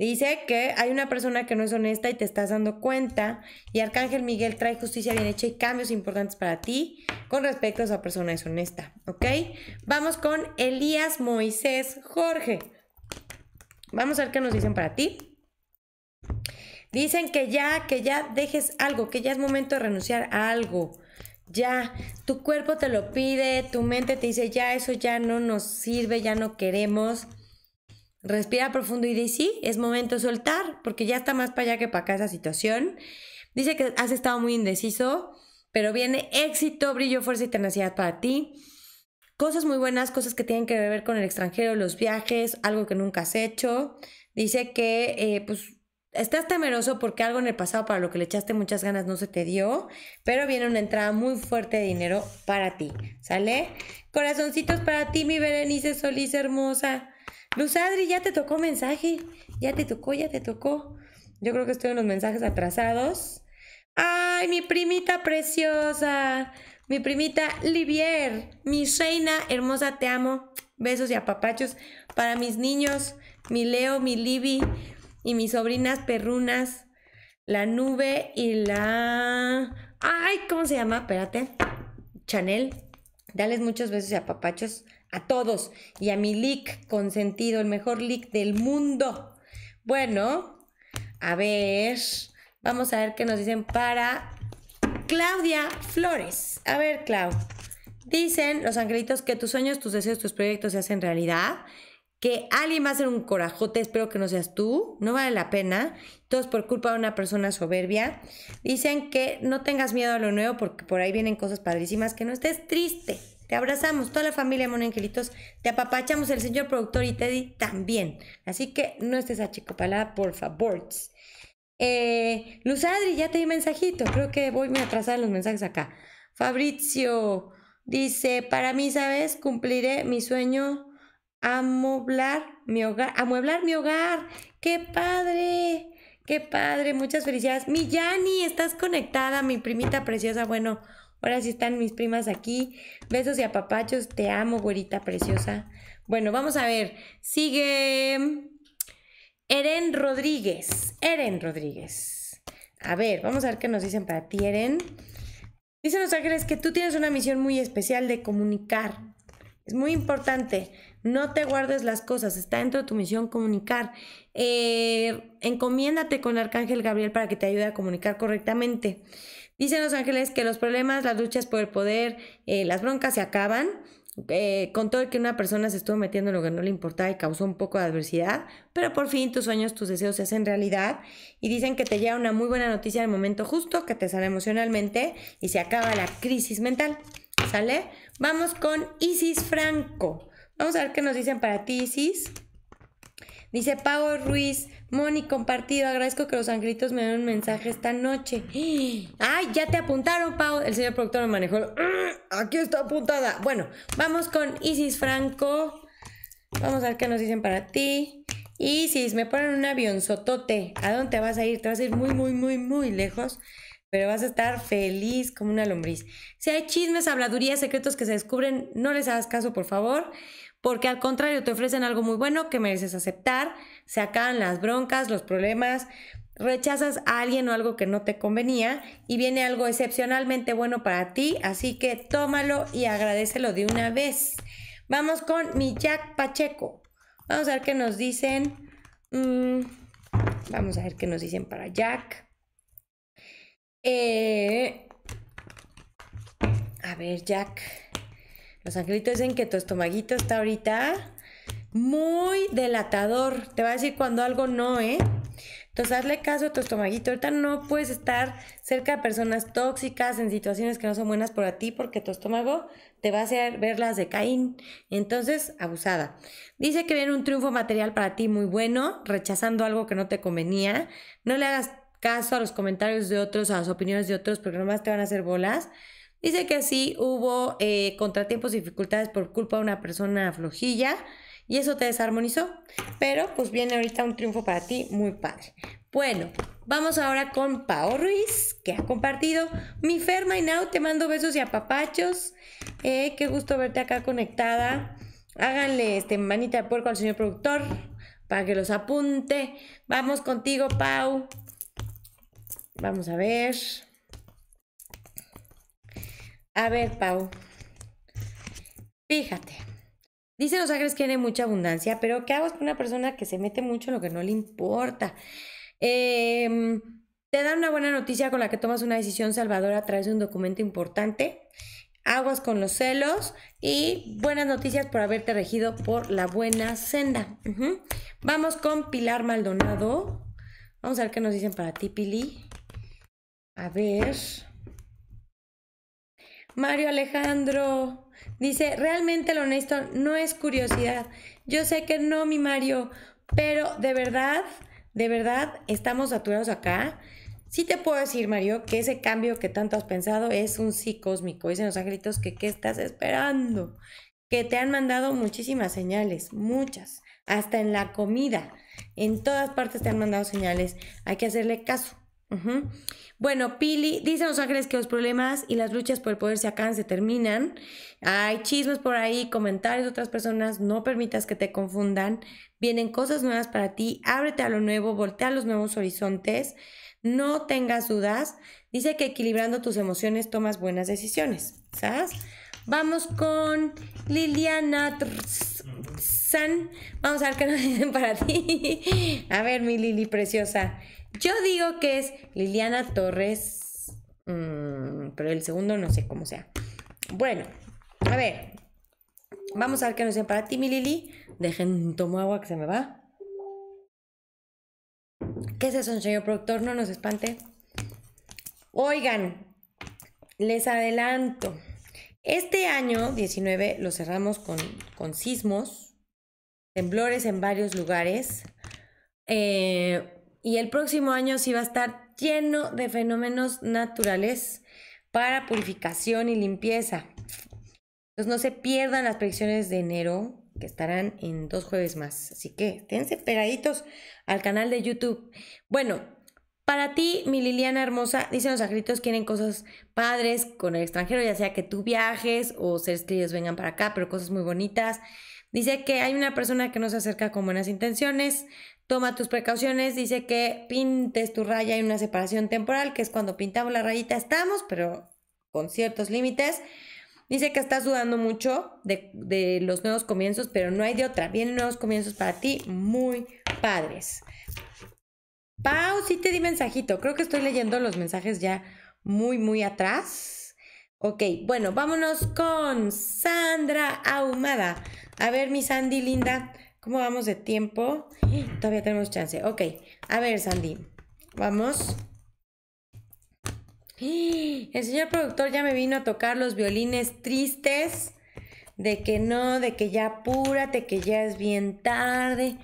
Dice que hay una persona que no es honesta y te estás dando cuenta. Y Arcángel Miguel trae justicia bien hecha y cambios importantes para ti con respecto a esa persona deshonesta. ¿Ok? Vamos con Elías Moisés Jorge. Vamos a ver qué nos dicen para ti. Dicen que ya, que ya dejes algo, que ya es momento de renunciar a algo. Ya, tu cuerpo te lo pide, tu mente te dice, ya eso ya no nos sirve, ya no queremos Respira profundo y dice sí, es momento de soltar, porque ya está más para allá que para acá esa situación. Dice que has estado muy indeciso, pero viene éxito, brillo, fuerza y tenacidad para ti. Cosas muy buenas, cosas que tienen que ver con el extranjero, los viajes, algo que nunca has hecho. Dice que eh, pues estás temeroso porque algo en el pasado para lo que le echaste muchas ganas no se te dio, pero viene una entrada muy fuerte de dinero para ti, ¿sale? Corazoncitos para ti, mi Berenice Solís hermosa. Luz Adri, ya te tocó mensaje. Ya te tocó, ya te tocó. Yo creo que estoy en los mensajes atrasados. ¡Ay, mi primita preciosa! Mi primita Livier, mi reina hermosa, te amo. Besos y apapachos para mis niños, mi Leo, mi Libby y mis sobrinas perrunas, la nube y la... ¡Ay! ¿Cómo se llama? Espérate. Chanel. Dales muchos besos y apapachos a todos y a mi lick consentido, el mejor leak del mundo. Bueno, a ver, vamos a ver qué nos dicen para Claudia Flores. A ver, Clau. Dicen los angelitos que tus sueños, tus deseos, tus proyectos se hacen realidad. Que alguien va a ser un corajote, espero que no seas tú, no vale la pena. todos por culpa de una persona soberbia. Dicen que no tengas miedo a lo nuevo porque por ahí vienen cosas padrísimas, que no estés triste. Te abrazamos, toda la familia Monangelitos, te apapachamos el señor productor y Teddy también. Así que no estés achicopalada, por favor. Eh, ya te di mensajito. Creo que voy a atrasar los mensajes acá. Fabricio dice: Para mí, ¿sabes? Cumpliré mi sueño. amueblar mi hogar. Amueblar mi hogar. ¡Qué padre! ¡Qué padre! Muchas felicidades. Mi Yani, estás conectada, mi primita preciosa. Bueno, Ahora sí están mis primas aquí. Besos y apapachos. Te amo, güerita preciosa. Bueno, vamos a ver. Sigue Eren Rodríguez. Eren Rodríguez. A ver, vamos a ver qué nos dicen para ti, Eren. Dicen los ángeles que tú tienes una misión muy especial de comunicar. Es muy importante. No te guardes las cosas, está dentro de tu misión comunicar. Eh, encomiéndate con Arcángel Gabriel para que te ayude a comunicar correctamente. Dicen los ángeles que los problemas, las luchas por el poder, eh, las broncas se acaban. Eh, con todo el que una persona se estuvo metiendo en lo que no le importaba y causó un poco de adversidad, pero por fin tus sueños, tus deseos se hacen realidad y dicen que te llega una muy buena noticia en momento justo, que te sale emocionalmente y se acaba la crisis mental. ¿Sale? Vamos con Isis Franco. Vamos a ver qué nos dicen para ti, Isis. Dice Pau Ruiz, Moni, compartido. Agradezco que los angelitos me den un mensaje esta noche. ¡Ay, ya te apuntaron, Pau! El señor productor me manejó. ¡Aquí está apuntada! Bueno, vamos con Isis Franco. Vamos a ver qué nos dicen para ti. Isis, me ponen un avión sotote. ¿A dónde vas a ir? Te vas a ir muy, muy, muy, muy lejos pero vas a estar feliz como una lombriz. Si hay chismes, habladurías, secretos que se descubren, no les hagas caso, por favor porque al contrario te ofrecen algo muy bueno que mereces aceptar, se acaban las broncas, los problemas, rechazas a alguien o algo que no te convenía y viene algo excepcionalmente bueno para ti, así que tómalo y agradecelo de una vez. Vamos con mi Jack Pacheco. Vamos a ver qué nos dicen. Mm, vamos a ver qué nos dicen para Jack. Eh, a ver, Jack. Los angelitos dicen que tu estomaguito está ahorita muy delatador. Te va a decir cuando algo no, ¿eh? Entonces hazle caso a tu estomaguito. Ahorita no puedes estar cerca de personas tóxicas, en situaciones que no son buenas para ti, porque tu estómago te va a hacer verlas de Caín. Entonces, abusada. Dice que viene un triunfo material para ti muy bueno, rechazando algo que no te convenía. No le hagas caso a los comentarios de otros, a las opiniones de otros, porque nomás te van a hacer bolas. Dice que así hubo eh, contratiempos y dificultades por culpa de una persona flojilla y eso te desarmonizó. Pero pues viene ahorita un triunfo para ti muy padre. Bueno, vamos ahora con Pau Ruiz, que ha compartido. Mi Ferma y Now, te mando besos y apapachos. Eh, qué gusto verte acá conectada. Háganle este manita de puerco al señor productor para que los apunte. Vamos contigo, Pau. Vamos a ver. A ver, Pau. Fíjate. Dice los ángeles que tiene mucha abundancia, pero ¿qué hago con una persona que se mete mucho en lo que no le importa? Em, te dan una buena noticia con la que tomas una decisión salvadora a través de un documento importante. Aguas con los celos y buenas noticias por haberte regido por la buena senda. Vamos con Pilar Maldonado. Vamos a ver qué nos dicen para ti, Pili. A ver. Mario Alejandro dice, realmente lo honesto no es curiosidad. Yo sé que no, mi Mario, pero de verdad, de verdad, estamos saturados acá. Sí te puedo decir, Mario, que ese cambio que tanto has pensado es un sí cósmico. Dicen los angelitos que qué estás esperando. Que te han mandado muchísimas señales, muchas. Hasta en la comida. En todas partes te han mandado señales. Hay que hacerle caso. Bueno, Pili dice Los Ángeles que los problemas y las luchas por el poder se acaban, se terminan. Hay chismes por ahí, comentarios de otras personas, no permitas que te confundan. Vienen cosas nuevas para ti, ábrete a lo nuevo, voltea a los nuevos horizontes, no tengas dudas. Dice que equilibrando tus emociones tomas buenas decisiones, ¿sabes? Vamos con Liliana San. Vamos a ver qué nos dicen para ti. A ver, mi Lili preciosa. Yo digo que es Liliana Torres, mm, pero el segundo no sé cómo sea. Bueno, a ver, vamos a ver qué nos para ti, mi Lili. Dejen, tomo agua que se me va. ¿Qué es eso, señor productor? No nos espante. Oigan, les adelanto. Este año 19 lo cerramos con, con sismos, temblores en varios lugares. Eh, y el próximo año sí va a estar lleno de fenómenos naturales para purificación y limpieza. Entonces pues no se pierdan las predicciones de enero que estarán en dos jueves más. Así que tense pegaditos al canal de YouTube. Bueno, para ti, mi Liliana hermosa, dicen los agritos, quieren cosas padres con el extranjero, ya sea que tú viajes o seres queridos vengan para acá, pero cosas muy bonitas. Dice que hay una persona que no se acerca con buenas intenciones. Toma tus precauciones, dice que pintes tu raya en una separación temporal, que es cuando pintamos la rayita, estamos, pero con ciertos límites. Dice que estás dudando mucho de, los nuevos comienzos, pero no hay de otra. Vienen nuevos comienzos para ti, muy padres. Pau, sí te di mensajito. Creo que estoy leyendo los mensajes ya muy, muy atrás. Ok, bueno, vámonos con Sandra Ahumada. A ver, mi Sandy linda, ¿Cómo vamos de tiempo? Todavía tenemos chance. Ok, a ver, Sandy. Vamos. El señor productor ya me vino a tocar los violines tristes. De que no, de que ya apúrate, que ya es bien tarde.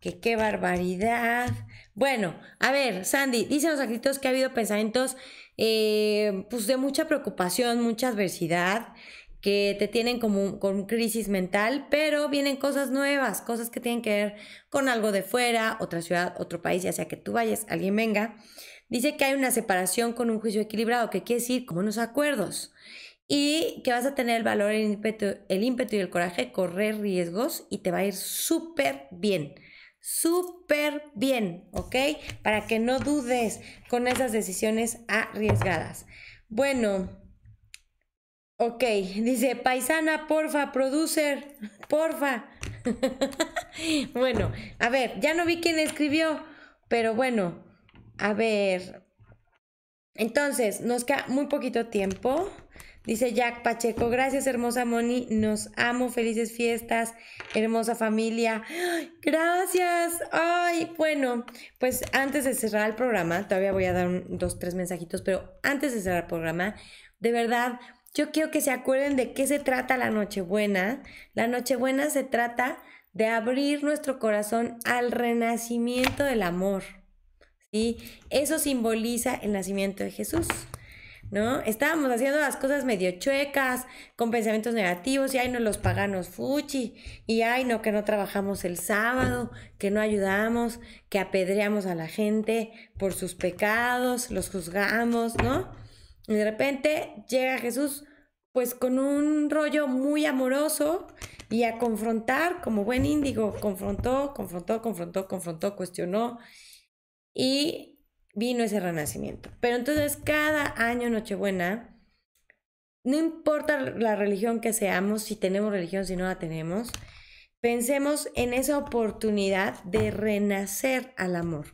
Que qué barbaridad. Bueno, a ver, Sandy, dicen los agritos que ha habido pensamientos eh, pues de mucha preocupación, mucha adversidad que te tienen como con crisis mental, pero vienen cosas nuevas, cosas que tienen que ver con algo de fuera, otra ciudad, otro país, ya sea que tú vayas, alguien venga. Dice que hay una separación con un juicio equilibrado, que quiere decir como unos acuerdos, y que vas a tener el valor, el ímpetu, el ímpetu y el coraje, correr riesgos y te va a ir súper bien súper bien, ¿ok? Para que no dudes con esas decisiones arriesgadas. Bueno, Ok, dice, paisana, porfa, producer, porfa. bueno, a ver, ya no vi quién escribió, pero bueno, a ver. Entonces, nos queda muy poquito tiempo. Dice Jack Pacheco, gracias hermosa Moni, nos amo, felices fiestas, hermosa familia. Gracias. Ay, bueno, pues antes de cerrar el programa, todavía voy a dar dos, tres mensajitos, pero antes de cerrar el programa, de verdad, yo quiero que se acuerden de qué se trata la Nochebuena. La Nochebuena se trata de abrir nuestro corazón al renacimiento del amor. ¿sí? Eso simboliza el nacimiento de Jesús. ¿No? Estábamos haciendo las cosas medio chuecas, con pensamientos negativos, y ay, no los paganos fuchi, y ay, no, que no trabajamos el sábado, que no ayudamos, que apedreamos a la gente por sus pecados, los juzgamos, ¿no? de repente llega Jesús pues con un rollo muy amoroso y a confrontar como buen índigo, confrontó, confrontó, confrontó, confrontó, cuestionó y vino ese renacimiento. Pero entonces cada año Nochebuena, no importa la religión que seamos, si tenemos religión, si no la tenemos, pensemos en esa oportunidad de renacer al amor.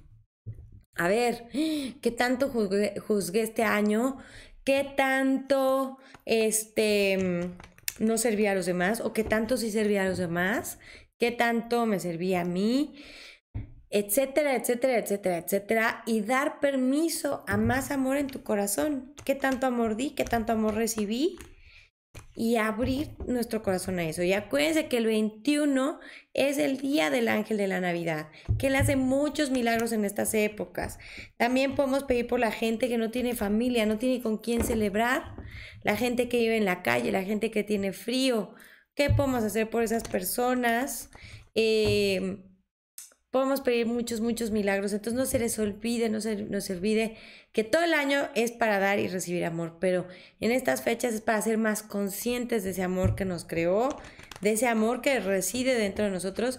A ver, ¿qué tanto juzgué este año qué tanto este, mm, no servía a los demás o qué tanto sí servía a los demás, qué tanto me servía a mí, etcétera, etcétera, etcétera, etcétera, y dar permiso a más amor en tu corazón. ¿Qué tanto amor di? ¿Qué tanto amor recibí? y abrir nuestro corazón a eso. Y acuérdense que el 21 es el día del ángel de la Navidad, que él hace muchos milagros en estas épocas. También podemos pedir por la gente que no tiene familia, no tiene con quién celebrar, la gente que vive en la calle, la gente que tiene frío. ¿Qué podemos hacer por esas personas? Eh, podemos pedir muchos, muchos milagros. Entonces no se les olvide, no se nos olvide que todo el año es para dar y recibir amor, pero en estas fechas es para ser más conscientes de ese amor que nos creó, de ese amor que reside dentro de nosotros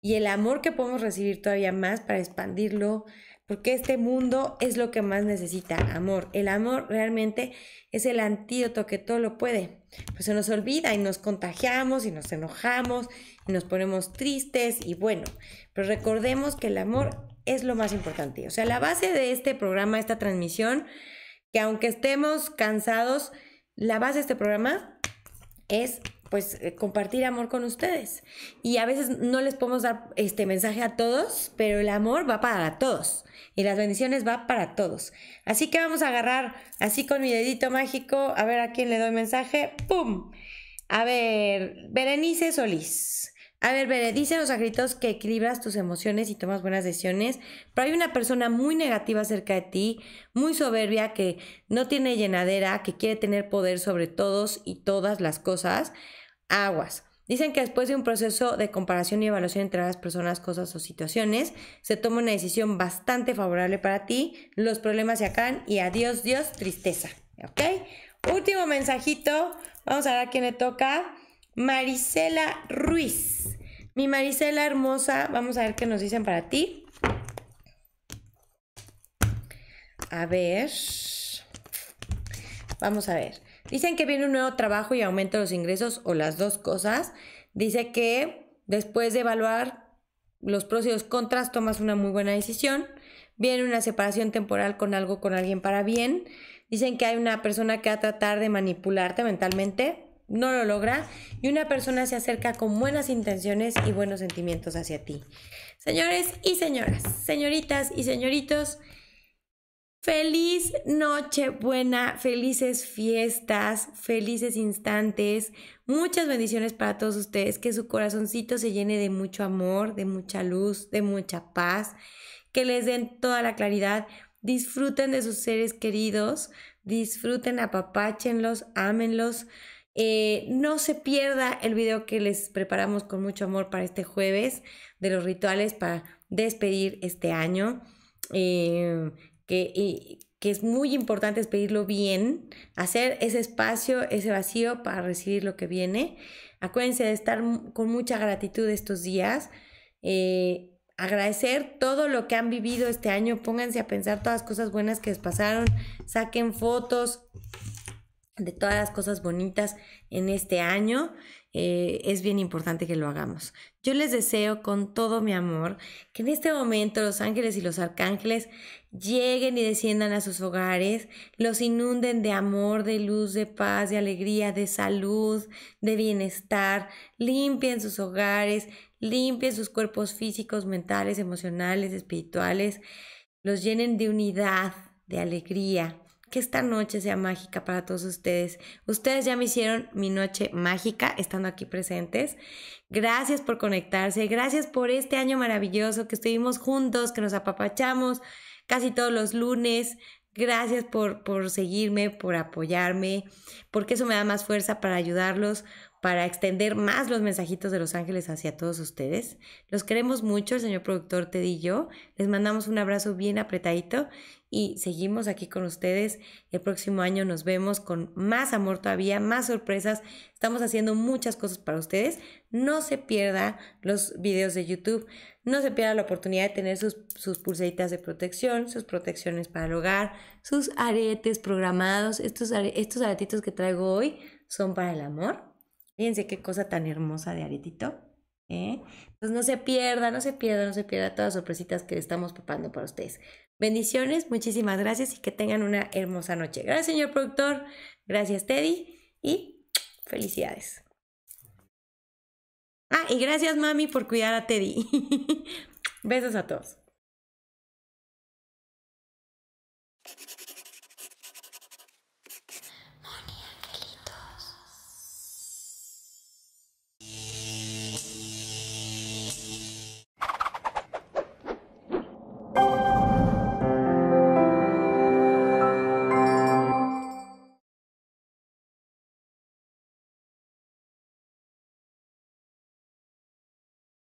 y el amor que podemos recibir todavía más para expandirlo, porque este mundo es lo que más necesita, amor. El amor realmente es el antídoto que todo lo puede. Pues se nos olvida y nos contagiamos y nos enojamos nos ponemos tristes y bueno, pero recordemos que el amor es lo más importante. O sea, la base de este programa, esta transmisión, que aunque estemos cansados, la base de este programa es pues eh, compartir amor con ustedes. Y a veces no les podemos dar este mensaje a todos, pero el amor va para todos y las bendiciones va para todos. Así que vamos a agarrar así con mi dedito mágico, a ver a quién le doy mensaje. ¡Pum! A ver, Berenice Solís. A ver, Bere, dicen los agritos que equilibras tus emociones y tomas buenas decisiones, pero hay una persona muy negativa cerca de ti, muy soberbia, que no tiene llenadera, que quiere tener poder sobre todos y todas las cosas. Aguas. Dicen que después de un proceso de comparación y evaluación entre las personas, cosas o situaciones, se toma una decisión bastante favorable para ti, los problemas se acaban y adiós, Dios, tristeza. ¿Ok? Último mensajito, vamos a ver a quién le toca. Marisela Ruiz. Mi Marisela hermosa, vamos a ver qué nos dicen para ti. A ver. Vamos a ver. Dicen que viene un nuevo trabajo y aumenta los ingresos o las dos cosas. Dice que después de evaluar los pros y los contras tomas una muy buena decisión. Viene una separación temporal con algo, con alguien para bien. Dicen que hay una persona que va a tratar de manipularte mentalmente no lo logra y una persona se acerca con buenas intenciones y buenos sentimientos hacia ti. Señores y señoras, señoritas y señoritos, feliz noche buena, felices fiestas, felices instantes, muchas bendiciones para todos ustedes, que su corazoncito se llene de mucho amor, de mucha luz, de mucha paz, que les den toda la claridad, disfruten de sus seres queridos, disfruten, apapáchenlos, ámenlos eh, no se pierda el video que les preparamos con mucho amor para este jueves de los rituales para despedir este año. Eh, que, es muy importante despedirlo bien, hacer ese espacio, ese vacío para recibir lo que viene. Acuérdense de estar con mucha gratitud estos días, eh, agradecer todo lo que han vivido este año, pónganse a pensar todas las cosas buenas que les pasaron, saquen fotos, de todas las cosas bonitas en este año, eh, es bien importante que lo hagamos. Yo les deseo con todo mi amor que en este momento los ángeles y los arcángeles lleguen y desciendan a sus hogares, los inunden de amor, de luz, de paz, de alegría, de salud, de bienestar, limpien sus hogares, limpien sus cuerpos físicos, mentales, emocionales, espirituales, los llenen de unidad, de alegría, que esta noche sea mágica para todos ustedes. Ustedes ya me hicieron mi noche mágica estando aquí presentes. Gracias por conectarse, gracias por este año maravilloso que estuvimos juntos, que nos apapachamos casi todos los lunes. Gracias por, por seguirme, por apoyarme, porque eso me da más fuerza para ayudarlos, para extender más los mensajitos de los ángeles hacia todos ustedes. Los queremos mucho, el señor productor Teddy y yo. Les mandamos un abrazo bien apretadito y seguimos aquí con ustedes. El próximo año nos vemos con más amor todavía, más sorpresas. Estamos haciendo muchas cosas para ustedes. No se pierda los videos de YouTube, no se pierda la oportunidad de tener sus, sus de protección, sus protecciones para el hogar, sus aretes programados. Estos, estos aretitos que traigo hoy son para el amor Fíjense qué cosa tan hermosa de aretito. ¿eh? Entonces pues no se pierda, no se pierda, no se pierda todas las sorpresitas que estamos preparando para ustedes. Bendiciones, muchísimas gracias y que tengan una hermosa noche. Gracias, señor productor. Gracias, Teddy. Y felicidades. Ah, y gracias, mami, por cuidar a Teddy. Besos a todos.